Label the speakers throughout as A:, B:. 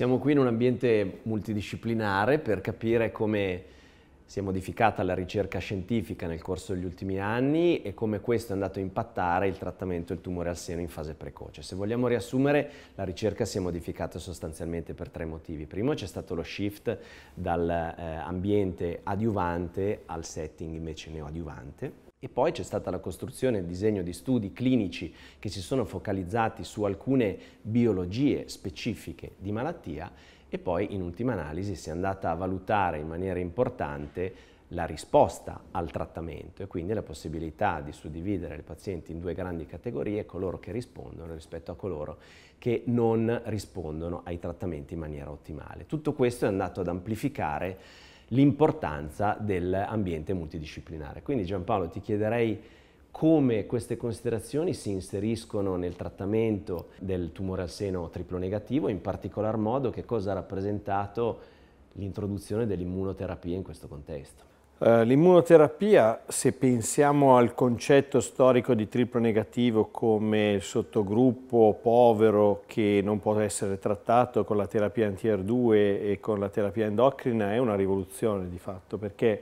A: Siamo qui in un ambiente multidisciplinare per capire come si è modificata la ricerca scientifica nel corso degli ultimi anni e come questo è andato a impattare il trattamento del tumore al seno in fase precoce. Se vogliamo riassumere, la ricerca si è modificata sostanzialmente per tre motivi. Primo c'è stato lo shift dall'ambiente eh, adiuvante al setting invece neoadiuvante. E poi c'è stata la costruzione e il disegno di studi clinici che si sono focalizzati su alcune biologie specifiche di malattia e poi in ultima analisi si è andata a valutare in maniera importante la risposta al trattamento e quindi la possibilità di suddividere i pazienti in due grandi categorie, coloro che rispondono rispetto a coloro che non rispondono ai trattamenti in maniera ottimale. Tutto questo è andato ad amplificare l'importanza dell'ambiente multidisciplinare. Quindi Giampaolo ti chiederei come queste considerazioni si inseriscono nel trattamento del tumore al seno triplo negativo, in particolar modo che cosa ha
B: rappresentato l'introduzione
A: dell'immunoterapia in questo contesto.
B: Eh, l'immunoterapia, se pensiamo al concetto storico di triplo negativo come sottogruppo povero che non può essere trattato con la terapia anti-R2 e con la terapia endocrina, è una rivoluzione di fatto perché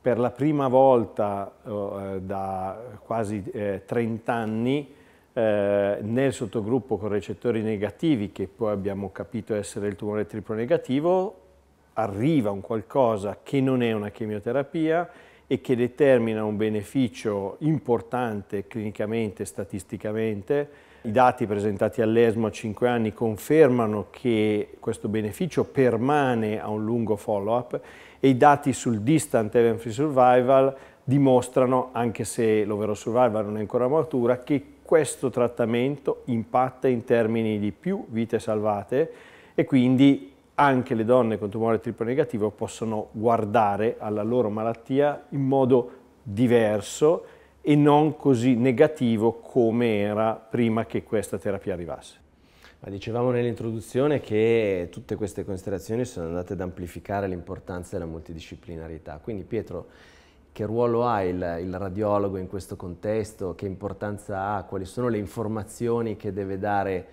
B: per la prima volta eh, da quasi eh, 30 anni eh, nel sottogruppo con recettori negativi, che poi abbiamo capito essere il tumore triplo negativo, arriva un qualcosa che non è una chemioterapia e che determina un beneficio importante clinicamente e statisticamente. I dati presentati all'ESMO a 5 anni confermano che questo beneficio permane a un lungo follow-up e i dati sul distant event-free survival dimostrano, anche se l'overall survival non è ancora matura, che questo trattamento impatta in termini di più vite salvate e quindi anche le donne con tumore triplo negativo possono guardare alla loro malattia in modo diverso e non così negativo come era prima che questa terapia arrivasse. Ma dicevamo nell'introduzione che tutte
A: queste considerazioni sono andate ad amplificare l'importanza della multidisciplinarità. Quindi Pietro, che ruolo ha il, il, radiologo in questo contesto? Che importanza ha? Quali sono le informazioni che deve dare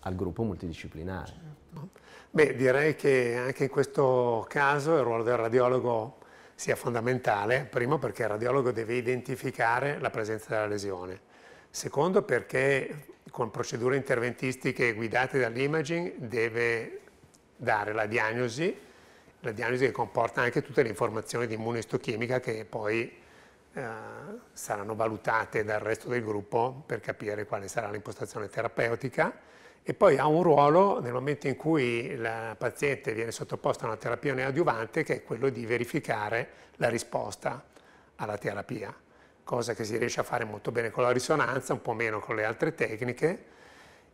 A: al gruppo multidisciplinare? Certo.
C: Beh, direi che anche in questo caso il ruolo del radiologo sia fondamentale, primo perché il radiologo deve identificare la presenza della lesione, secondo perché con procedure interventistiche guidate dall'imaging deve dare la diagnosi, la diagnosi che comporta anche tutte le informazioni di immunistochimica che poi eh, saranno valutate dal resto del gruppo per capire quale sarà l'impostazione terapeutica e poi ha un ruolo nel momento in cui la paziente viene sottoposta a una terapia neoadiuvante che è quello di verificare la risposta alla terapia, cosa che si riesce a fare molto bene con la risonanza, un po' meno con le altre tecniche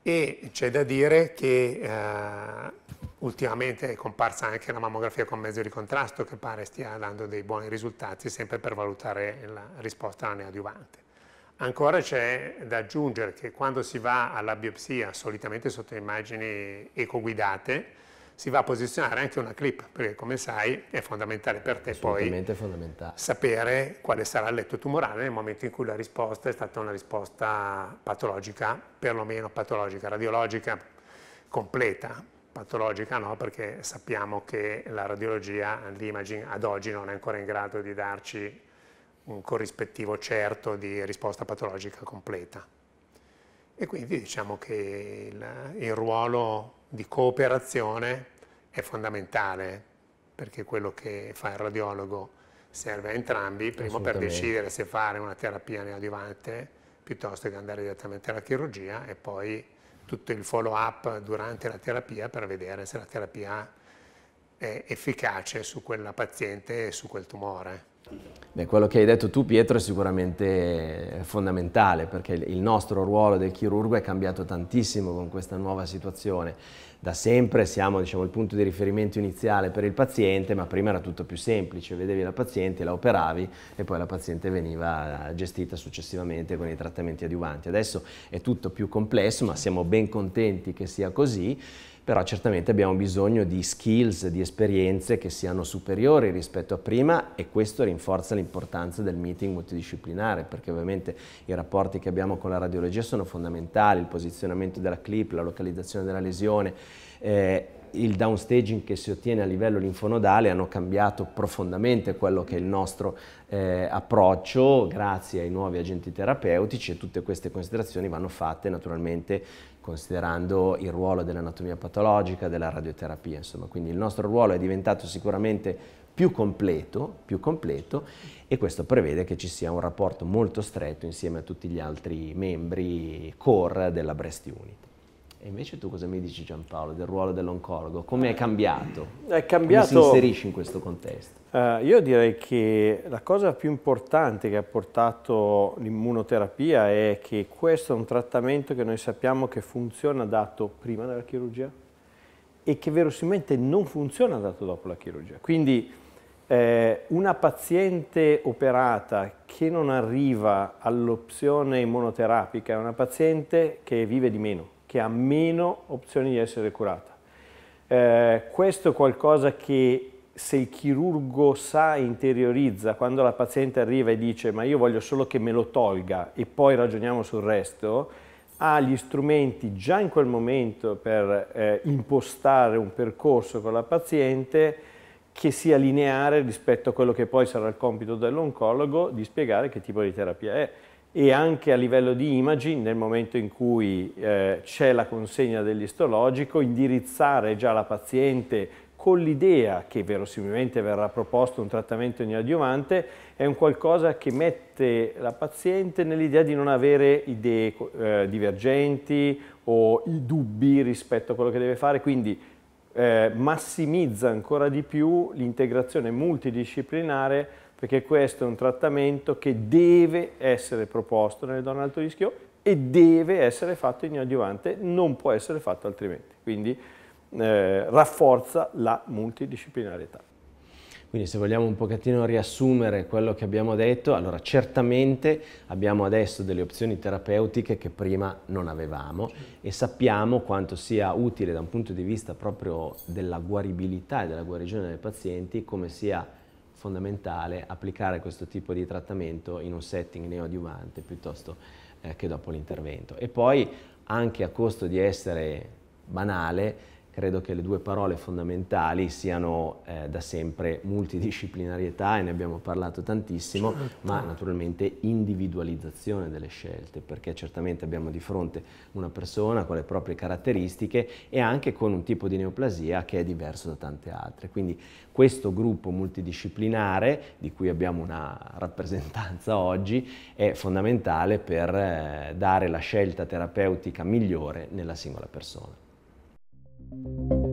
C: e c'è da dire che eh, ultimamente è comparsa anche la mammografia con mezzo di contrasto che pare stia dando dei buoni risultati sempre per valutare la risposta alla neoadiuvante. Ancora c'è da aggiungere che quando si va alla biopsia, solitamente sotto immagini ecoguidate, si va a posizionare anche una clip, perché come sai è fondamentale per te poi fondamentale. sapere quale sarà il letto tumorale nel momento in cui la risposta è stata una risposta patologica, perlomeno patologica, radiologica completa, patologica no, perché sappiamo che la radiologia, l'imaging ad oggi non è ancora in grado di darci un corrispettivo certo di risposta patologica completa. E quindi diciamo che il, il ruolo di cooperazione è fondamentale, perché quello che fa il radiologo serve a entrambi, prima per decidere se fare una terapia neoadiuvante piuttosto che andare direttamente alla chirurgia e poi tutto il follow up durante la terapia per vedere se la terapia è efficace su quella paziente e su quel tumore.
A: Beh, quello che hai detto tu Pietro è sicuramente fondamentale perché il nostro ruolo del chirurgo è cambiato tantissimo con questa nuova situazione da sempre siamo diciamo, il punto di riferimento iniziale per il paziente, ma prima era tutto più semplice, vedevi la paziente, la operavi e poi la paziente veniva eh, gestita successivamente con i trattamenti adiuvanti. Adesso è tutto più complesso, ma siamo ben contenti che sia così però certamente abbiamo bisogno di skills, di esperienze che siano superiori rispetto a prima e questo rinforza l'importanza del meeting multidisciplinare perché ovviamente i rapporti che abbiamo con la radiologia sono fondamentali, il posizionamento della clip, la localizzazione della lesione, eh, il downstaging che si ottiene a livello linfonodale hanno cambiato profondamente quello che è il nostro eh, approccio grazie ai nuovi agenti terapeutici e tutte queste considerazioni vanno fatte naturalmente considerando il ruolo dell'anatomia patologica, della radioterapia, insomma, quindi il nostro ruolo è diventato sicuramente più completo, più completo e questo prevede che ci sia un rapporto molto stretto insieme a tutti gli altri membri core della Breast Unit. E invece tu cosa mi dici Giampaolo del ruolo dell'oncologo? Come è cambiato? È cambiato... Come si inserisci in questo contesto?
B: Uh, io direi che la cosa più importante che ha portato l'immunoterapia è che questo è un trattamento che noi sappiamo che funziona dato prima della chirurgia e che verosimilmente non funziona dato dopo la chirurgia. Quindi eh, una paziente operata che non arriva all'opzione immunoterapica è una paziente che vive di meno che ha meno opzioni di essere curata. Eh, questo è qualcosa che se il chirurgo sa interiorizza, quando la paziente arriva e dice ma io voglio solo che me lo tolga e poi ragioniamo sul resto, ha gli strumenti già in quel momento per eh, impostare un percorso con la paziente che sia lineare rispetto a quello che poi sarà il compito dell'oncologo di spiegare che tipo di terapia è e anche a livello di imaging, nel momento in cui eh, c'è la consegna dell'istologico, indirizzare già la paziente con l'idea che verosimilmente verrà proposto un trattamento neoadiuvante è un qualcosa che mette la paziente nell'idea di non avere idee eh, divergenti o i dubbi rispetto a quello che deve fare, quindi eh, massimizza ancora di più l'integrazione multidisciplinare perché questo è un trattamento che deve essere proposto nelle donne ad alto rischio e deve essere fatto in adiuvante, non può essere fatto altrimenti. Quindi eh, rafforza la multidisciplinarietà.
A: Quindi se vogliamo un pochettino riassumere quello che abbiamo detto, allora certamente abbiamo adesso delle opzioni terapeutiche che prima non avevamo e sappiamo quanto sia utile da un punto di vista proprio della guaribilità e della guarigione dei pazienti, come sia fondamentale applicare questo tipo di trattamento in un setting neoadiuvante piuttosto eh, che dopo l'intervento. E poi anche a costo di essere banale, credo che le due parole fondamentali siano eh, da sempre multidisciplinarietà e ne abbiamo parlato tantissimo, certo. ma naturalmente individualizzazione delle scelte, perché certamente abbiamo di fronte una persona con le proprie caratteristiche e anche con un tipo di neoplasia che è diverso da tante altre. Quindi questo gruppo multidisciplinare, di cui abbiamo una rappresentanza oggi, è fondamentale per eh, dare la scelta terapeutica migliore nella singola persona. Thank you